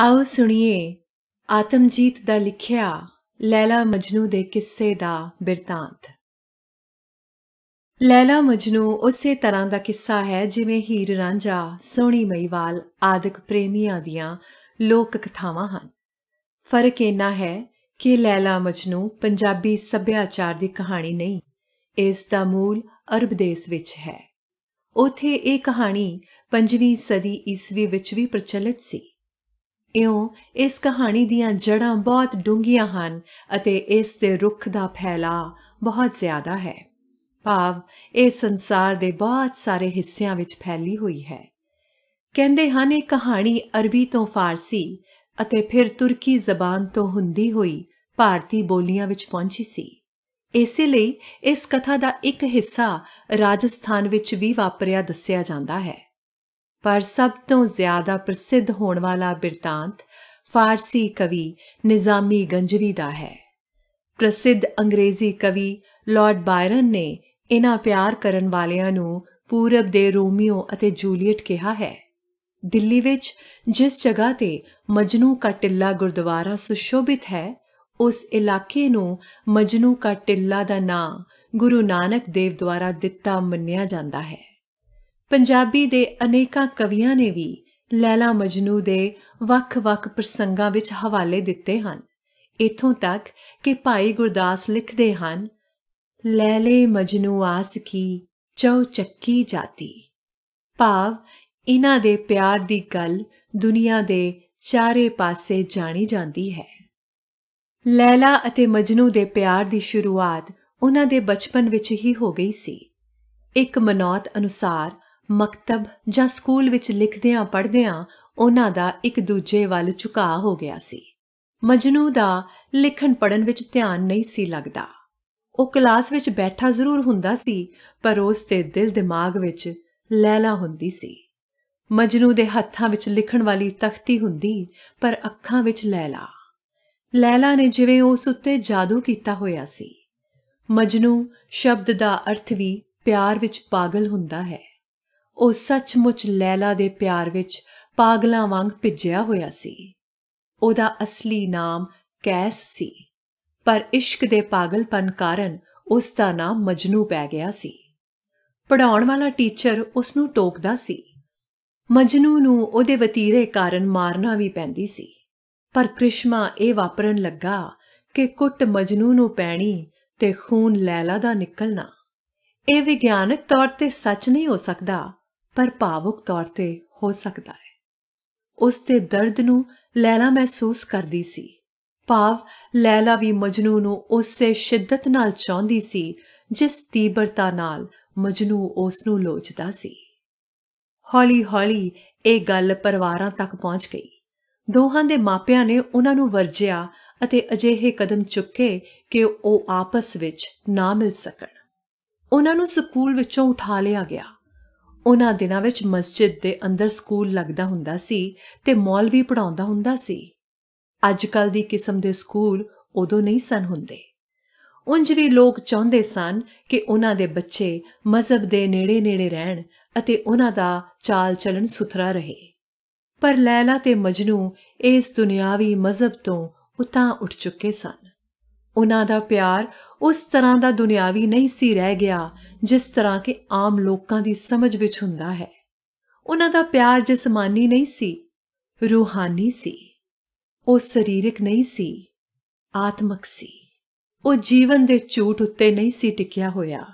ਆਓ ਸੁਣੀਏ ਆਤਮਜੀਤ ਦਾ ਲਿਖਿਆ ਲੈਲਾ ਮਜਨੂ ਦੇ ਕਿੱਸੇ ਦਾ ਬਿਰਤਾਂਤ ਲੈਲਾ ਮਜਨੂ ਉਸੇ ਤਰ੍ਹਾਂ ਦਾ ਕਿੱਸਾ ਹੈ ਜਿਵੇਂ ਹੀਰ ਰਾਂਝਾ ਸੋਹਣੀ ਮਈਵਾਲ ਆਦਿਕ ਪ੍ਰੇਮੀਆਂ ਦੀਆਂ ਲੋਕ ਕਥਾਵਾਂ ਹਨ ਫਰਕ ਇਹਨਾਂ ਹੈ ਕਿ ਲੈਲਾ ਮਜਨੂ ਪੰਜਾਬੀ ਸੱਭਿਆਚਾਰ ਦੀ ਕਹਾਣੀ ਨਹੀਂ ਇਸ ਦਾ ਮੂਲ ਅਰਬ ਦੇਸ਼ ਵਿੱਚ ਹੈ ਉਥੇ ਇਹ ਕਹਾਣੀ 5ਵੀਂ ਸਦੀ ਈਸਵੀ ਵਿੱਚ ਵੀ ਪ੍ਰਚਲਿਤ ਸੀ ਇਉਂ ਇਸ ਕਹਾਣੀ ਦੀਆਂ ਜੜਾਂ ਬਹੁਤ ਡੂੰਘੀਆਂ ਹਨ ਅਤੇ ਇਸ ਦੇ ਰੁੱਖ ਦਾ ਫੈਲਾ ਬਹੁਤ ਜ਼ਿਆਦਾ ਹੈ ਭਾਵ ਇਹ ਸੰਸਾਰ ਦੇ ਬਹੁਤ ਸਾਰੇ ਹਿੱਸਿਆਂ ਵਿੱਚ ਫੈਲੀ ਹੋਈ ਹੈ ਕਹਿੰਦੇ ਹਨ ਇਹ ਕਹਾਣੀ ਅਰਬੀ ਤੋਂ ਫਾਰਸੀ ਅਤੇ ਫਿਰ ਤੁਰਕੀ ਜ਼ਬਾਨ ਤੋਂ ਹੁੰਦੀ ਹੋਈ ਭਾਰਤੀ ਬੋਲੀਆਂ ਵਿੱਚ ਪਹੁੰਚੀ ਸੀ ਇਸੇ ਲਈ ਇਸ ਕਥਾ ਦਾ ਇੱਕ ਹਿੱਸਾ ਰਾਜਸਥਾਨ ਵਿੱਚ ਵੀ ਵਾਪਰਿਆ ਦੱਸਿਆ ਜਾਂਦਾ ਹੈ ਪਰ ਸਭ ਤੋਂ ਜ਼ਿਆਦਾ ਪ੍ਰਸਿੱਧ ਹੋਣ ਵਾਲਾ ਬਿਰਤਾਂਤ ਫਾਰਸੀ ਕਵੀ ਨਿਜ਼ਾਮੀ ਗੰਜਵੀ ਦਾ ਹੈ ਪ੍ਰਸਿੱਧ ਅੰਗਰੇਜ਼ੀ ਕਵੀ ਲਾਰਡ ਬਾਇਰਨ ਨੇ ਇਹਨਾਂ ਪਿਆਰ ਕਰਨ ਵਾਲਿਆਂ ਨੂੰ ਪੂਰਬ ਦੇ ਰੋਮੀਓ ਅਤੇ ਜੂਲੀਅਟ ਕਿਹਾ ਹੈ ਦਿੱਲੀ ਵਿੱਚ ਜਿਸ ਜਗ੍ਹਾ ਤੇ ਮਜਨੂ ਕਾ ਟਿੱਲਾ ਗੁਰਦੁਆਰਾ ਸੁਸ਼ੋਭਿਤ ਹੈ ਉਸ ਇਲਾਕੇ ਨੂੰ ਮਜਨੂ ਕਾ ਟਿੱਲਾ ਦਾ ਨਾਂ ਗੁਰੂ ਨਾਨਕ ਦੇਵ ਦੁਆਰਾ ਦਿੱਤਾ ਮੰਨਿਆ ਜਾਂਦਾ ਹੈ ਪੰਜਾਬੀ ਦੇ ਅਨੇਕਾਂ ਕਵੀਆਂ ਨੇ ਵੀ ਲੈਲਾ ਮਜਨੂ ਦੇ ਵੱਖ-ਵੱਖ ਪ੍ਰਸੰਗਾਂ ਵਿੱਚ ਹਵਾਲੇ ਦਿੱਤੇ ਹਨ ਇਥੋਂ ਤੱਕ ਕਿ ਭਾਈ ਗੁਰਦਾਸ ਲਿਖਦੇ ਹਨ ਲੈਲੇ ਮਜਨੂ ਆਸ ਕੀ ਚੌ ਚੱਕੀ ਜਾਤੀ ਭਾਵ ਇਹਨਾਂ ਦੇ ਪਿਆਰ ਦੀ ਗੱਲ ਦੁਨੀਆ ਦੇ ਚਾਰੇ ਪਾਸੇ ਜਾਣੀ ਜਾਂਦੀ ਹੈ ਲੈਲਾ ਅਤੇ ਮਜਨੂ ਦੇ ਪਿਆਰ ਦੀ ਸ਼ੁਰੂਆਤ ਉਹਨਾਂ ਦੇ ਬਚਪਨ ਵਿੱਚ ਹੀ ਹੋ ਗਈ ਸੀ ਇੱਕ ਮਨੌਤ ਅਨੁਸਾਰ ਮਕਤਬ ਜਾਂ ਸਕੂਲ ਵਿੱਚ ਲਿਖਦਿਆਂ ਪੜ੍ਹਦਿਆਂ ਉਹਨਾਂ ਦਾ ਇੱਕ ਦੂਜੇ ਵੱਲ ਝੁਕਾਅ ਹੋ ਗਿਆ ਸੀ ਮਜਨੂ ਦਾ ਲਿਖਣ ਪੜਨ ਵਿੱਚ ਧਿਆਨ ਨਹੀਂ ਸੀ ਲੱਗਦਾ ਉਹ ਕਲਾਸ ਵਿੱਚ ਬੈਠਾ ਜ਼ਰੂਰ ਹੁੰਦਾ ਸੀ ਪਰ ਉਸ ਤੇ ਦਿਲ ਦਿਮਾਗ ਵਿੱਚ ਲੈਲਾ ਹੁੰਦੀ ਸੀ ਮਜਨੂ ਦੇ ਹੱਥਾਂ ਵਿੱਚ ਲਿਖਣ ਵਾਲੀ ਤਖਤੀ ਹੁੰਦੀ ਪਰ ਅੱਖਾਂ ਵਿੱਚ ਲੈਲਾ ਲੈਲਾ ਨੇ ਜਿਵੇਂ ਉਸ ਉੱਤੇ ਜਾਦੂ ਕੀਤਾ ਹੋਇਆ ਸੀ ਮਜਨੂ ਸ਼ਬਦ ਦਾ ਅਰਥ ਵੀ ਪਿਆਰ ਵਿੱਚ ਪਾਗਲ ਹੁੰਦਾ ਹੈ ਉਹ ਸੱਚਮੁੱਚ ਲੈਲਾ ਦੇ ਪਿਆਰ ਵਿੱਚ ਪਾਗਲਾਂ ਵਾਂਗ ਭਿੱਜਿਆ ਹੋਇਆ ਸੀ ਉਹਦਾ ਅਸਲੀ ਨਾਮ ਕੈਸ ਸੀ ਪਰ ਇਸ਼ਕ ਦੇ ਪਾਗਲਪਨ ਕਾਰਨ ਉਸ ਦਾ ਨਾਮ ਮਜਨੂ ਪੈ ਗਿਆ ਸੀ ਪੜਾਉਣ ਵਾਲਾ ਟੀਚਰ ਉਸ ਨੂੰ ਟੋਕਦਾ ਸੀ ਮਜਨੂ ਨੂੰ ਉਹਦੇ ਵਤੀਰੇ ਕਾਰਨ ਮਾਰਨਾ ਵੀ ਪੈਂਦੀ ਸੀ ਪਰ ਕ੍ਰਿਸ਼ਮਾ ਇਹ ਵਾਪਰਨ ਲੱਗਾ ਕਿ ਕੁੱਟ ਮਜਨੂ ਨੂੰ ਪੈਣੀ ਤੇ ਖੂਨ ਲੈਲਾ ਦਾ ਨਿਕਲਣਾ ਇਹ ਵਿਗਿਆਨਕ ਤੌਰ ਤੇ ਸੱਚ ਨਹੀਂ ਹੋ ਸਕਦਾ ਪਰ ਭਾਵੁਕ ਤੌਰ ਤੇ ਹੋ ਸਕਦਾ ਹੈ ਉਸ ਤੇ ਦਰਦ ਨੂੰ ਲੈਲਾ ਮਹਿਸੂਸ ਕਰਦੀ ਸੀ ਭਾਵ ਲੈਲਾ ਵੀ ਮਜਨੂ ਨੂੰ ਉਸੇ ਸ਼ਿੱਦਤ ਨਾਲ ਚਾਹੁੰਦੀ ਸੀ ਜਿਸ ਤੀਬਰਤਾ ਨਾਲ ਮਜਨੂ ਉਸ ਨੂੰ ਲੋਚਦਾ ਸੀ ਹੌਲੀ-ਹੌਲੀ ਇਹ ਗੱਲ ਪਰਿਵਾਰਾਂ ਤੱਕ ਪਹੁੰਚ ਗਈ ਦੋਹਾਂ ਦੇ ਮਾਪਿਆਂ ਨੇ ਉਹਨਾਂ ਨੂੰ ਵਰਜਿਆ ਅਤੇ ਅਜਿਹੇ ਕਦਮ ਚੁੱਕੇ ਕਿ ਉਹ ਆਪਸ ਵਿੱਚ ਨਾ ਮਿਲ ਸਕਣ ਉਹਨਾਂ ਨੂੰ ਸਕੂਲ ਵਿੱਚੋਂ ਉਠਾ ਲਿਆ ਗਿਆ ਉਹਨਾਂ ਦਿਨਾਂ ਵਿੱਚ ਮਸਜਿਦ ਦੇ ਅੰਦਰ ਸਕੂਲ ਲੱਗਦਾ ਹੁੰਦਾ ਸੀ ਤੇ ਮੌਲਵੀ ਪੜਾਉਂਦਾ ਹੁੰਦਾ ਸੀ ਅੱਜਕੱਲ ਦੀ ਕਿਸਮ ਦੇ ਸਕੂਲ ਉਦੋਂ ਨਹੀਂ ਸਨ ਹੁੰਦੇ ਉੰਜ ਵੀ ਲੋਕ ਚਾਹੁੰਦੇ ਸਨ ਕਿ ਉਹਨਾਂ ਦੇ ਬੱਚੇ ਮਜ਼ਹਬ ਦੇ ਨੇੜੇ-ਨੇੜੇ ਰਹਿਣ ਅਤੇ ਉਹਨਾਂ ਦਾ ਚਾਲ-ਚਲਣ ਸੁਥਰਾ ਰਹੇ ਪਰ ਲੈਲਾ ਤੇ ਮਜਨੂ ਇਸ ਦੁਨਿਆਵੀ ਮਜ਼ਹਬ ਤੋਂ ਉਤਾਂ ਉੱਠ ਚੁੱਕੇ ਸਨ ਉਹਨਾਂ ਦਾ ਪਿਆਰ ਉਸ ਤਰ੍ਹਾਂ ਦਾ ਦੁਨਿਆਵੀ ਨਹੀਂ ਸੀ ਰਹਿ ਗਿਆ ਜਿਸ ਤਰ੍ਹਾਂ ਕਿ ਆਮ ਲੋਕਾਂ ਦੀ ਸਮਝ ਵਿੱਚ ਹੁੰਦਾ ਹੈ ਉਹਨਾਂ ਦਾ ਪਿਆਰ ਜਿਸਮਾਨੀ ਨਹੀਂ ਸੀ ਰੂਹਾਨੀ ਸੀ ਉਹ ਸਰੀਰਕ ਨਹੀਂ ਸੀ ਆਤਮਕ ਸੀ ਉਹ ਜੀਵਨ ਦੇ ਝੂਠ ਉੱਤੇ ਨਹੀਂ ਸੀ ਟਿਕਿਆ ਹੋਇਆ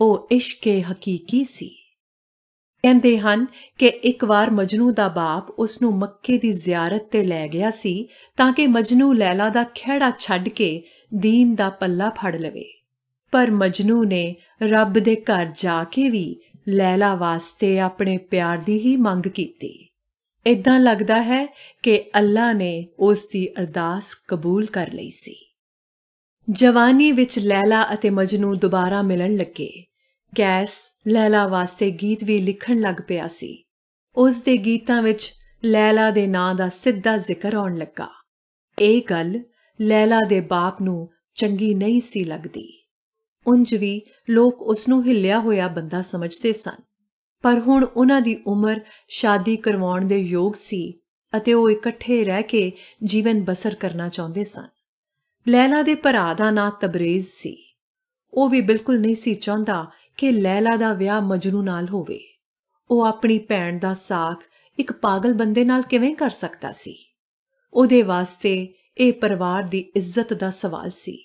ਉਹ ਇਸ਼ਕੇ ਹਕੀਕੀ ਸੀ ਕਹਿੰਦੇ ਹਨ ਕਿ ਇੱਕ ਵਾਰ ਮਜਨੂ ਦਾ ਬਾਪ ਉਸ ਨੂੰ ਮੱਕੇ ਦੀ ਜ਼ਿਆਰਤ ਤੇ ਲੈ ਗਿਆ ਸੀ ਤਾਂ ਕਿ ਮਜਨੂ ਲੈਲਾ ਦਾ ਖਿਹੜਾ ਛੱਡ ਕੇ ਦੀਨ ਦਾ ਪੱਲਾ ਫੜ ਲਵੇ ਪਰ ਮਜਨੂ ਨੇ ਰੱਬ ਦੇ ਘਰ ਜਾ ਕੇ ਵੀ ਲੈਲਾ ਵਾਸਤੇ ਆਪਣੇ ਪਿਆਰ ਦੀ ਹੀ ਮੰਗ ਕੀਤੀ ਇਦਾਂ ਲੱਗਦਾ ਹੈ ਕਿ ਅੱਲਾ ਨੇ ਉਸ ਦੀ ਅਰਦਾਸ ਕਬੂਲ ਕਰ ਲਈ ਸੀ ਜਵਾਨੀ ਵਿੱਚ ਲੈਲਾ ਅਤੇ ਮਜਨੂ ਦੁਬਾਰਾ ਮਿਲਣ ਲੱਗੇ ਕੈਸ ਲੈਲਾ ਵਾਸਤੇ ਗੀਤ ਵੀ ਲਿਖਣ ਲੱਗ ਪਿਆ ਸੀ ਉਸ ਦੇ ਗੀਤਾਂ ਵਿੱਚ ਲੈਲਾ ਦੇ ਨਾਂ ਦਾ ਸਿੱਧਾ ਜ਼ਿਕਰ ਆਉਣ ਲੱਗਾ ਇਹ ਗੱਲ ਲੈਲਾ ਦੇ ਬਾਪ ਨੂੰ ਚੰਗੀ ਨਹੀਂ ਸੀ ਲੱਗਦੀ ਉੰਜ ਵੀ ਲੋਕ ਉਸ ਨੂੰ ਹਿੱਲਿਆ ਹੋਇਆ ਬੰਦਾ ਸਮਝਦੇ ਸਨ ਪਰ ਹੁਣ ਉਹਨਾਂ ਦੀ ਉਮਰ ਸ਼ਾਦੀ ਕਰਵਾਉਣ ਦੇ ਯੋਗ ਸੀ ਅਤੇ ਉਹ ਇਕੱਠੇ ਰਹਿ ਕੇ ਜੀਵਨ ਬਸਰ ਕਰਨਾ ਚਾਹੁੰਦੇ ਸਨ ਲੈਲਾ ਦੇ ਭਰਾ ਦਾ ਨਾਂ ਤਬਰੇਜ਼ ਸੀ ਉਹ ਵੀ ਬਿਲਕੁਲ ਨਹੀਂ ਸੀ ਚਾਹੁੰਦਾ ਕਿ ਲੈਲਾ ਦਾ ਵਿਆਹ ਮਜਨੂ ਨਾਲ ਹੋਵੇ ਉਹ ਆਪਣੀ ਭੈਣ ਦਾ ਸਾਖ ਇੱਕ ਪਾਗਲ ਬੰਦੇ ਨਾਲ ਕਿਵੇਂ ਕਰ ਸਕਦਾ ਸੀ ਉਹਦੇ ਵਾਸਤੇ ਇਹ ਪਰਿਵਾਰ ਦੀ ਇੱਜ਼ਤ ਦਾ ਸਵਾਲ ਸੀ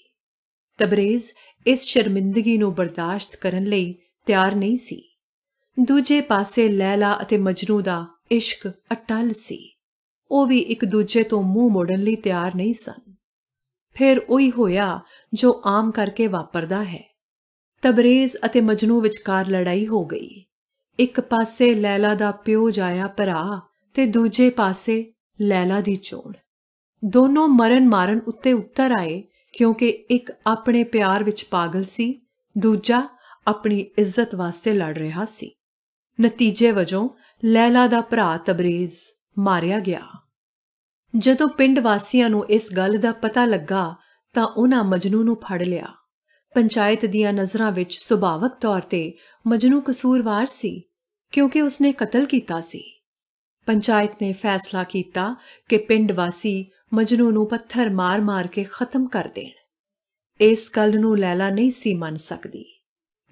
ਤਬਰੇਜ਼ ਇਸ ਸ਼ਰਮਿੰਦਗੀ ਨੂੰ ਬਰਦਾਸ਼ਤ ਕਰਨ ਲਈ ਤਿਆਰ ਨਹੀਂ ਸੀ ਦੂਜੇ ਪਾਸੇ ਲੈਲਾ ਅਤੇ ਮਜਨੂ ਦਾ ਇਸ਼ਕ ਅਟਲ ਸੀ ਉਹ ਵੀ ਇੱਕ ਦੂਜੇ ਤੋਂ ਮੂੰਹ ਮੋੜਨ ਲਈ ਤਿਆਰ ਨਹੀਂ ਸਨ ਫਿਰ ਉਹੀ ਹੋਇਆ ਜੋ ਆਮ ਕਰਕੇ ਵਾਪਰਦਾ ਹੈ ਤਬਰੇਜ਼ ਅਤੇ ਮਜਨੂ ਵਿਚਕਾਰ ਲੜਾਈ ਹੋ ਗਈ ਇੱਕ ਪਾਸੇ ਲੈਲਾ ਦਾ ਪਿਓ ਜਾਇਆ ਭਰਾ ਤੇ ਦੂਜੇ ਪਾਸੇ ਲੈਲਾ ਦੀ ਚੋਣ ਦੋਨੋਂ ਮਰਨ ਮਾਰਨ ਉੱਤੇ ਉੱਤਰ ਆਏ ਕਿਉਂਕਿ ਇੱਕ ਆਪਣੇ ਪਿਆਰ ਵਿੱਚ ਪਾਗਲ ਸੀ ਦੂਜਾ ਆਪਣੀ ਇੱਜ਼ਤ ਵਾਸਤੇ ਲੜ ਰਿਹਾ ਸੀ ਨਤੀਜੇ ਵਜੋਂ ਲੈਲਾ ਦਾ ਭਰਾ ਤਬਰੀਜ਼ ਮਾਰਿਆ ਗਿਆ ਜਦੋਂ ਪਿੰਡ ਵਾਸੀਆਂ ਨੂੰ ਇਸ ਗੱਲ ਦਾ ਪਤਾ ਲੱਗਾ ਤਾਂ ਉਹਨਾਂ ਮਜਨੂ ਨੂੰ ਫੜ ਲਿਆ ਪੰਚਾਇਤ ਦੀਆਂ ਨਜ਼ਰਾਂ ਵਿੱਚ ਸੁਭਾਵਕ ਤੌਰ ਤੇ ਮਜਨੂ ਕਸੂਰਵਾਰ ਸੀ ਕਿਉਂਕਿ ਉਸਨੇ ਕਤਲ ਕੀਤਾ ਸੀ ਪੰਚਾਇਤ ਨੇ ਫੈਸਲਾ ਕੀਤਾ ਕਿ ਪਿੰਡ ਵਾਸੀ ਮਜਨੂ ਨੂੰ ਪੱਥਰ ਮਾਰ-ਮਾਰ ਕੇ ਖਤਮ ਕਰ ਦੇਣ ਇਸ ਗੱਲ ਨੂੰ ਲੈਲਾ ਨਹੀਂ ਸੀ ਮੰਨ ਸਕਦੀ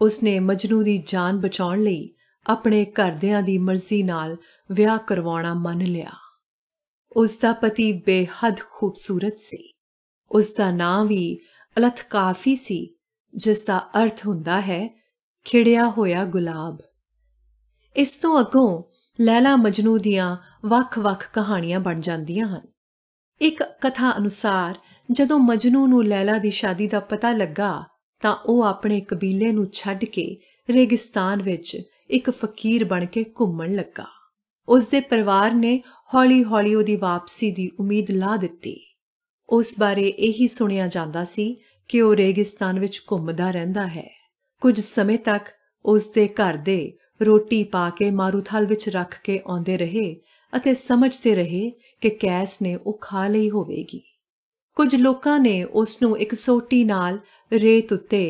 ਉਸਨੇ ਮਜਨੂ ਦੀ ਜਾਨ ਬਚਾਉਣ ਲਈ ਆਪਣੇ ਘਰਦਿਆਂ ਦੀ ਮਰਜ਼ੀ ਨਾਲ ਵਿਆਹ ਕਰਵਾਉਣਾ ਮੰਨ ਲਿਆ ਉਸ ਦਾ ਪਤੀ ਬੇਹੱਦ ਖੂਬਸੂਰਤ ਸੀ ਉਸ ਦਾ ਨਾਂ ਵੀ ਅਲਥ ਕਾਫੀ ਸੀ ਜਿਸ ਦਾ ਅਰਥ ਹੁੰਦਾ ਹੈ ਖਿੜਿਆ ਹੋਇਆ ਗੁਲਾਬ ਇਸ ਤੋਂ ਅੱਗੋਂ ਲੈਲਾ ਮਜਨੂ ਦੀਆਂ ਵੱਖ-ਵੱਖ ਕਹਾਣੀਆਂ ਬਣ ਜਾਂਦੀਆਂ ਹਨ ਇੱਕ ਕਥਾ ਅਨੁਸਾਰ ਜਦੋਂ ਮਜਨੂ ਨੂੰ ਲੈਲਾ ਦੀ ਸ਼ਾਦੀ ਦਾ ਪਤਾ ਲੱਗਾ ਤਾਂ ਉਹ ਆਪਣੇ ਕਬੀਲੇ ਨੂੰ ਛੱਡ ਕੇ ਰੇਗਿਸਤਾਨ ਵਿੱਚ ਇੱਕ ਫਕੀਰ ਬਣ ਕੇ ਘੁੰਮਣ ਲੱਗਾ ਉਸ ਦੇ ਪਰਿਵਾਰ ਨੇ ਹੌਲੀ-ਹੌਲੀ ਉਹਦੀ ਵਾਪਸੀ ਦੀ ਉਮੀਦ ਲਾ ਦਿੱਤੀ ਉਸ ਬਾਰੇ ਇਹੀ ਸੁਣਿਆ ਜਾਂਦਾ ਸੀ ਕਿ ਉਹ ਰੇਗਿਸਤਾਨ ਵਿੱਚ ਘੁੰਮਦਾ ਰਹਿੰਦਾ ਹੈ ਕੁਝ ਸਮੇਂ ਤੱਕ ਉਸ ਦੇ ਘਰ ਦੇ ਰੋਟੀ ਪਾ ਕੇ ਮਾਰੂਥਲ ਵਿੱਚ ਰੱਖ ਕੇ ਆਉਂਦੇ ਰਹੇ ਅਤੇ ਸਮਝਦੇ ਰਹੇ ਕਿ ਕੈਸ ਨੇ ਉਹ ਖਾ ਲਈ ਹੋਵੇਗੀ ਕੁਝ ਲੋਕਾਂ ਨੇ ਉਸ ਨੂੰ ਇੱਕ ਸੋਟੀ ਨਾਲ ਰੇਤ ਉੱਤੇ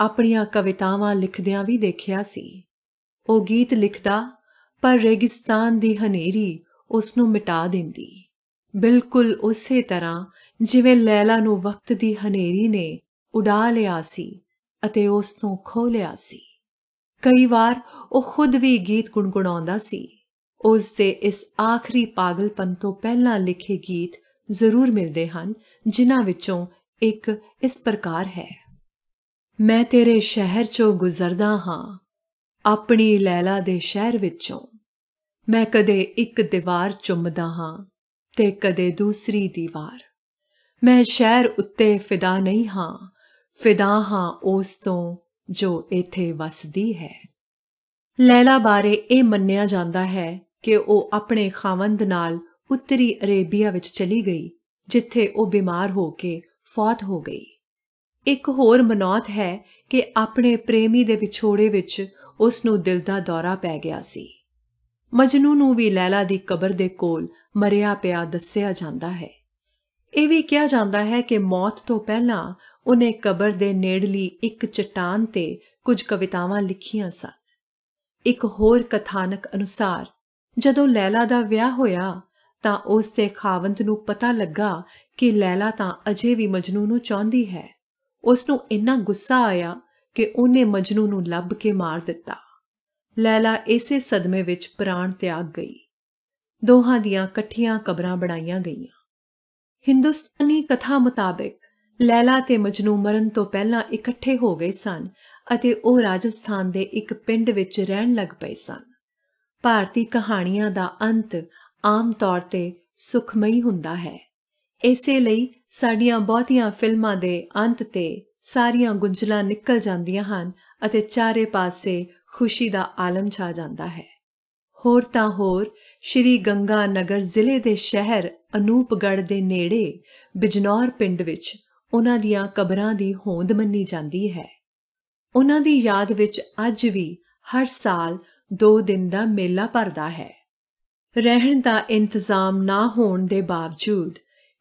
ਆਪਣੀਆਂ ਕਵਿਤਾਵਾਂ ਲਿਖਦਿਆਂ ਵੀ ਦੇਖਿਆ ਸੀ ਉਹ ਗੀਤ ਲਿਖਦਾ ਪਰ ਰੇਗਿਸਤਾਨ ਦੀ ਹਨੇਰੀ ਉਸ ਨੂੰ ਮਿਟਾ ਦਿੰਦੀ ਬਿਲਕੁਲ ਉਸੇ ਤਰ੍ਹਾਂ ਜਿਵੇਂ ਲੈਲਾ ਨੂੰ ਵਕਤ ਦੀ ਹਨੇਰੀ ਨੇ ਉਡਾ ਲਿਆ ਸੀ ਅਤੇ ਉਸ ਤੋਂ ਖੋ ਲਿਆ ਸੀ ਕਈ ਵਾਰ ਉਹ ਖੁਦ ਵੀ ਗੀਤ ਗੁੰਗੁਣਾਉਂਦਾ ਸੀ ਉਸ ਦੇ ਇਸ ਆਖਰੀ ਪਾਗਲਪਨ ਤੋਂ ਪਹਿਲਾਂ ਲਿਖੇ ਗੀਤ ਜ਼ਰੂਰ ਮਿਲਦੇ ਹਨ ਜਿਨ੍ਹਾਂ ਵਿੱਚੋਂ ਇੱਕ ਇਸ ਪ੍ਰਕਾਰ ਹੈ ਮੈਂ ਤੇਰੇ ਸ਼ਹਿਰ ਚੋਂ ਗੁਜ਼ਰਦਾ ਹਾਂ ਆਪਣੀ ਲੈਲਾ ਦੇ ਸ਼ਹਿਰ ਵਿੱਚੋਂ ਮੈਂ ਕਦੇ ਇੱਕ ਦੀਵਾਰ ਚੁੰਮਦਾ ਹਾਂ ਤੇ ਕਦੇ ਦੂਸਰੀ ਦੀਵਾਰ ਮੈਂ ਸ਼ਹਿਰ ਉੱਤੇ ਫਿਦਾ ਨਹੀਂ ਹਾਂ ਫਿਦਾ ਹਾਂ ਉਸ ਤੋਂ ਜੋ ਇੱਥੇ ਵਸਦੀ ਹੈ ਲੈਲਾ ਬਾਰੇ ਇਹ ਮੰਨਿਆ ਜਾਂਦਾ ਹੈ ਕਿ ਉਹ ਆਪਣੇ ਖਾਵੰਦ ਨਾਲ ਉੱਤਰੀ ਅਰੇਬੀਆ ਵਿੱਚ ਚਲੀ ਗਈ ਜਿੱਥੇ ਉਹ ਬਿਮਾਰ ਹੋ ਕੇ ਫੌਤ ਹੋ ਗਈ ਇੱਕ ਹੋਰ ਮਨੌਤ ਹੈ ਕਿ ਆਪਣੇ ਪ੍ਰੇਮੀ ਦੇ ਵਿਛੋੜੇ ਵਿੱਚ ਉਸ ਨੂੰ ਦਿਲ ਦਾ ਦੌਰਾ ਪੈ ਗਿਆ ਸੀ ਮਜਨੂ ਨੂੰ ਵੀ ਲੈਲਾ ਦੀ ਕਬਰ ਦੇ ਕੋਲ ਮਰਿਆ ਪਿਆ ਦੱਸਿਆ ਜਾਂਦਾ ਹੈ ਇਹ ਵੀ ਕਿਹਾ ਜਾਂਦਾ ਹੈ ਕਿ ਮੌਤ ਤੋਂ ਪਹਿਲਾਂ ਉਹਨੇ ਕਬਰ ਦੇ ਨੇੜਲੀ ਇੱਕ ਚਟਾਨ ਤੇ ਕੁਝ ਕਵਿਤਾਵਾਂ ਲਿਖੀਆਂ ਸਨ ਇੱਕ ਹੋਰ ਕਥਾਨਕ ਅਨੁਸਾਰ ਜਦੋਂ ਲੈਲਾ ਦਾ ਵਿਆਹ ਹੋਇਆ ਤਾਂ ਉਸ ਦੇ ਖਾਵੰਤ ਨੂੰ ਪਤਾ ਲੱਗਾ ਕਿ ਲੈਲਾ ਤਾਂ ਅਜੇ ਵੀ ਮਜਨੂ ਨੂੰ ਚਾਹੁੰਦੀ ਹੈ ਉਸ ਨੂੰ ਇੰਨਾ ਗੁੱਸਾ ਆਇਆ ਕਿ ਉਹਨੇ ਮਜਨੂ ਨੂੰ ਲੱਭ ਕੇ ਮਾਰ ਦਿੱਤਾ ਲੈਲਾ ਇਸੇ ਸਦਮੇ ਵਿੱਚ ਪ੍ਰਾਣ ਤਿਆਗ ਗਈ ਦੋਹਾਂ ਦੀਆਂ ਇਕੱਠੀਆਂ ਕਬਰਾਂ ਬਣਾਈਆਂ ਗਈਆਂ ਹਿੰਦੁਸਤਾਨੀ ਕਥਾ ਮੁਤਾਬਕ ਲੈਲਾ ਤੇ ਮਜਨੂ ਮਰਨ ਤੋਂ ਪਹਿਲਾਂ ਇਕੱਠੇ ਹੋ ਗਏ ਸਨ ਅਤੇ ਉਹ ਰਾਜਸਥਾਨ ਦੇ ਇੱਕ ਪਿੰਡ ਵਿੱਚ ਰਹਿਣ ਲੱਗ ਪਏ ਸਨ ਭਾਰਤੀ ਕਹਾਣੀਆਂ ਦਾ ਅੰਤ ਆਮ ਤੌਰ ਤੇ ਸੁਖਮਈ ਹੁੰਦਾ ਹੈ ਇਸੇ ਲਈ ਸਾਡੀਆਂ ਬਹੁਤੀਆਂ ਫਿਲਮਾਂ ਦੇ ਅੰਤ ਤੇ ਸਾਰੀਆਂ ਗੁੰਝਲਾਂ ਨਿਕਲ ਜਾਂਦੀਆਂ ਹਨ ਅਤੇ ਚਾਰੇ ਪਾਸੇ ਖੁਸ਼ੀ ਦਾ ਆਲਮ ਛਾ ਜਾਂਦਾ ਹੈ ਹੋਰ ਤਾਂ ਹੋਰ ਸ਼੍ਰੀ ਗੰਗਾ ਨਗਰ ਜ਼ਿਲ੍ਹੇ ਦੇ ਸ਼ਹਿਰ ਅਨੂਪਗੜ ਦੇ ਨੇੜੇ ਬਿਜਨੌਰ ਪਿੰਡ ਵਿੱਚ ਉਹਨਾਂ ਦੀਆਂ ਕਬਰਾਂ ਦੀ ਹੋਂਦ ਮੰਨੀ ਜਾਂਦੀ ਹੈ ਉਹਨਾਂ ਦੀ ਯਾਦ ਵਿੱਚ ਅੱਜ ਵੀ ਹਰ ਸਾਲ ਦੋ ਦਿਨ ਦਾ ਮੇਲਾ ਭਰਦਾ ਹੈ ਰਹਿਣ ਦਾ ਇੰਤਜ਼ਾਮ ਨਾ ਹੋਣ ਦੇ ਬਾਵਜੂਦ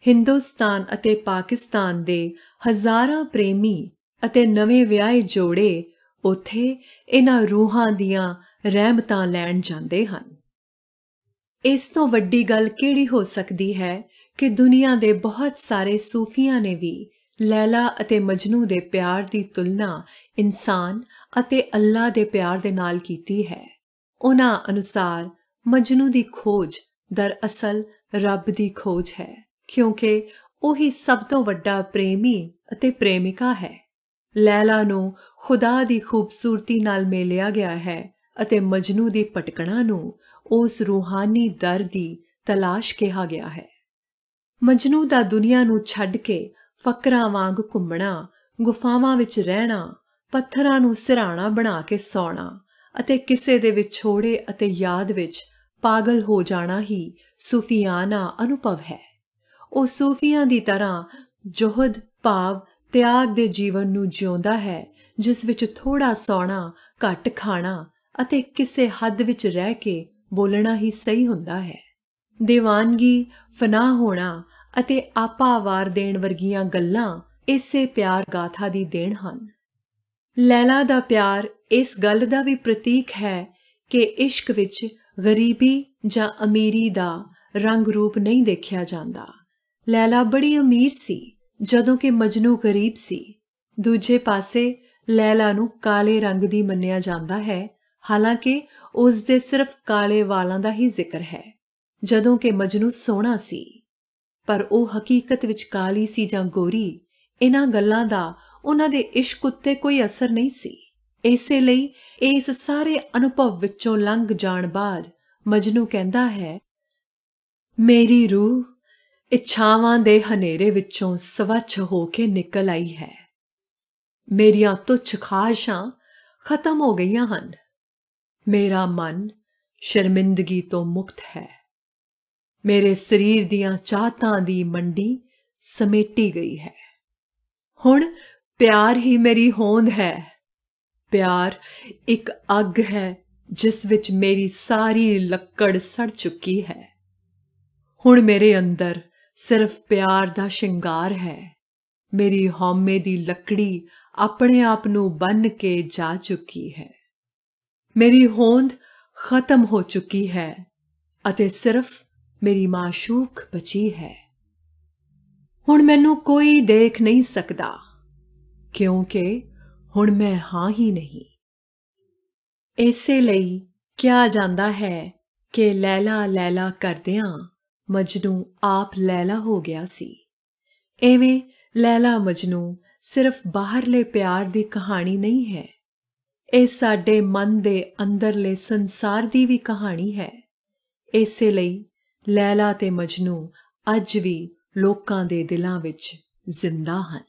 ਹਿੰਦੁਸਤਾਨ ਅਤੇ ਪਾਕਿਸਤਾਨ ਦੇ ਹਜ਼ਾਰਾਂ ਪ੍ਰੇਮੀ ਅਤੇ ਨਵੇਂ ਵਿਆਹੇ ਜੋੜੇ ਉਥੇ ਇਹਨਾਂ ਰੂਹਾਂ ਦੀਆਂ ਰਹਿਮਤਾਂ ਲੈਣ ਜਾਂਦੇ ਹਨ ਇਸ ਤੋਂ ਵੱਡੀ ਗੱਲ ਕਿਹੜੀ ਹੋ ਸਕਦੀ ਹੈ ਕਿ ਦੁਨੀਆ ਦੇ ਬਹੁਤ ਸਾਰੇ ਸੂਫੀਆਂ ਨੇ ਵੀ ਲੈਲਾ ਅਤੇ ਮਜਨੂ ਦੇ ਪਿਆਰ ਦੀ ਤੁਲਨਾ ਇਨਸਾਨ ਅਤੇ ਅੱਲਾ ਦੇ ਪਿਆਰ ਦੇ ਨਾਲ ਕੀਤੀ ਹੈ ਉਹਨਾਂ ਅਨੁਸਾਰ ਮਜਨੂ ਦੀ ਖੋਜ ਦਰਅਸਲ ਰੱਬ ਦੀ ਖੋਜ ਹੈ ਕਿਉਂਕਿ ਉਹੀ ਸਭ ਤੋਂ ਵੱਡਾ ਪ੍ਰੇਮੀ ਅਤੇ ਪ੍ਰੇਮਿਕਾ ਹੈ ਲੈਲਾ ਨੂੰ ਖੁਦਾ ਦੀ ਖੂਬਸੂਰਤੀ ਨਾਲ ਮੇਲਿਆ ਗਿਆ ਹੈ ਅਤੇ ਮਜਨੂ ਦੀ ਪਟਕਣਾ ਨੂੰ ਉਸ ਰੂਹਾਨੀ ਦਰ ਦੀ ਤਲਾਸ਼ ਕਿਹਾ ਗਿਆ ਹੈ ਮਜਨੂ ਦਾ ਦੁਨੀਆ ਨੂੰ ਛੱਡ ਕੇ ਫਕਰਾਂ ਵਾਂਗ ਘੁੰਮਣਾ ਗੁਫਾਵਾਂ ਵਿੱਚ ਰਹਿਣਾ ਪੱਥਰਾਂ ਨੂੰ ਸਿਰਾਣਾ ਬਣਾ ਕੇ ਸੌਣਾ ਅਤੇ ਕਿਸੇ ਦੇ ਵਿਛੋੜੇ ਅਤੇ ਯਾਦ ਵਿੱਚ ਪਾਗਲ ਹੋ ਜਾਣਾ ਹੀ ਸੂਫੀਆਨਾ ਅਨੁਭਵ ਹੈ ਉਹ ਸੂਫੀਆਂ ਦੀ ਤਰ੍ਹਾਂ ਜੋਹਦ ਪਾਵ ਤਿਆਗ ਦੇ ਜੀਵਨ ਨੂੰ ਜਿਉਂਦਾ ਹੈ ਜਿਸ ਵਿੱਚ ਥੋੜਾ ਸੌਣਾ ਘੱਟ ਖਾਣਾ ਅਤੇ ਕਿਸੇ ਹੱਦ ਵਿੱਚ ਰਹਿ ਕੇ ਬੋਲਣਾ ਹੀ ਸਹੀ ਹੁੰਦਾ ਹੈ دیਵਾਨਗੀ ਫਨਾ ਹੋਣਾ ਅਤੇ ਆਪਾ ਵਾਰ ਦੇਣ ਵਰਗੀਆਂ ਗੱਲਾਂ ਇਸੇ ਪਿਆਰ ਗਾਥਾ ਦੀ ਦੇਣ ਹਨ ਲੈਲਾ ਦਾ ਪਿਆਰ ਇਸ ਗੱਲ ਦਾ ਵੀ ਪ੍ਰਤੀਕ ਹੈ ਕਿ ਇਸ਼ਕ ਵਿੱਚ ਗਰੀਬੀ ਜਾਂ ਅਮੀਰੀ ਦਾ ਰੰਗ ਰੂਪ ਨਹੀਂ ਦੇਖਿਆ ਜਾਂਦਾ ਲੈਲਾ ਬੜੀ ਅਮੀਰ ਸੀ ਜਦੋਂ ਕਿ ਮਜਨੂ ਗਰੀਬ ਸੀ ਦੂਜੇ ਪਾਸੇ ਲੈਲਾ ਨੂੰ ਕਾਲੇ ਰੰਗ ਦੀ ਮੰਨਿਆ ਜਾਂਦਾ ਹੈ ਹਾਲਾਂਕਿ ਉਸ ਦੇ ਸਿਰਫ ਕਾਲੇ ਵਾਲਾਂ ਦਾ ਹੀ ਜ਼ਿਕਰ ਹੈ ਜਦੋਂ ਕਿ ਮਜਨੂ ਸੋਹਣਾ ਸੀ ਪਰ ਉਹ ਹਕੀਕਤ ਵਿੱਚ ਕਾਲੀ ਸੀ ਜਾਂ ਗੋਰੀ ਇਹਨਾਂ ਗੱਲਾਂ ਦਾ ਉਹਨਾਂ ਦੇ ਇਸ਼ਕ ਉੱਤੇ ਕੋਈ ਅਸਰ ਨਹੀਂ ਸੀ ਇਸੇ ਲਈ ਇਸ ਸਾਰੇ ਅਨੁਭਵ ਵਿੱਚੋਂ ਲੰਘ ਜਾਣ ਬਾਅਦ ਮਜਨੂ ਕਹਿੰਦਾ ਹੈ ਮੇਰੀ ਰੂਹ ਇੱਛਾਵਾਂ ਦੇ ਹਨੇਰੇ ਵਿੱਚੋਂ ਸਵੱਛ ਹੋ ਕੇ ਨਿਕਲ ਆਈ ਹੈ ਮੇਰੀਆਂ ਤੁਛ ਖਾਸ਼ਾਂ ਖਤਮ ਹੋ ਗਈਆਂ ਹਨ ਮੇਰਾ ਮਨ ਸ਼ਰਮਿੰਦਗੀ ਤੋਂ ਮੁਕਤ ਹੈ ਮੇਰੇ ਸਰੀਰ ਦੀਆਂ ਚਾਹਤਾਂ ਦੀ ਮੰਡੀ ਸਮੇਟੀ ਗਈ ਹੈ ਹੁਣ ਪਿਆਰ ਹੀ ਮੇਰੀ ਹੋਂਦ ਹੈ ਪਿਆਰ ਇੱਕ ਅੱਗ ਹੈ ਜਿਸ ਵਿੱਚ ਮੇਰੀ ਸਾਰੀ ਲੱਕੜ ਸੜ ਚੁੱਕੀ ਹੈ ਹੁਣ ਮੇਰੇ ਅੰਦਰ ਸਿਰਫ ਪਿਆਰ ਦਾ ਸ਼ਿੰਗਾਰ ਹੈ ਮੇਰੀ ਹਉਮੈ ਦੀ ਲੱਕੜੀ ਆਪਣੇ ਆਪ ਨੂੰ ਬੰਨ ਕੇ ਜਾ ਚੁੱਕੀ ਹੈ ਮੇਰੀ ਹੋਂਦ ਖਤਮ ਹੋ ਚੁੱਕੀ ਹੈ ਅਤੇ ਸਿਰਫ ਮੇਰੀ ਮਾਸ਼ੂਕ ਬਚੀ ਹੈ ਹੁਣ ਮੈਨੂੰ ਕੋਈ ਦੇਖ ਨਹੀਂ ਸਕਦਾ ਕਿਉਂਕਿ ਹੁਣ ਮੈਂ ਹਾਂ ਹੀ ਨਹੀਂ ਇਸੇ ਲਈ ਕਿਹਾ ਜਾਂਦਾ ਹੈ ਕਿ ਲੈਲਾ ਲੈਲਾ ਕਰਦਿਆਂ ਮਜਨੂ ਆਪ ਲੈਲਾ ਹੋ ਗਿਆ ਸੀ ਐਵੇਂ ਲੈਲਾ ਮਜਨੂ ਸਿਰਫ ਬਾਹਰਲੇ ਪਿਆਰ ਦੀ ਕਹਾਣੀ ਨਹੀਂ ਹੈ ਇਹ ਸਾਡੇ ਮਨ ਦੇ ਅੰਦਰਲੇ ਸੰਸਾਰ ਦੀ ਵੀ ਕਹਾਣੀ ਹੈ ਇਸੇ ਲਈ ਲੈਲਾ ਤੇ ਮਜਨੂ ਅੱਜ ਵੀ ਲੋਕਾਂ ਦੇ ਦਿਲਾਂ ਵਿੱਚ ਜ਼ਿੰਦਾ ਹਨ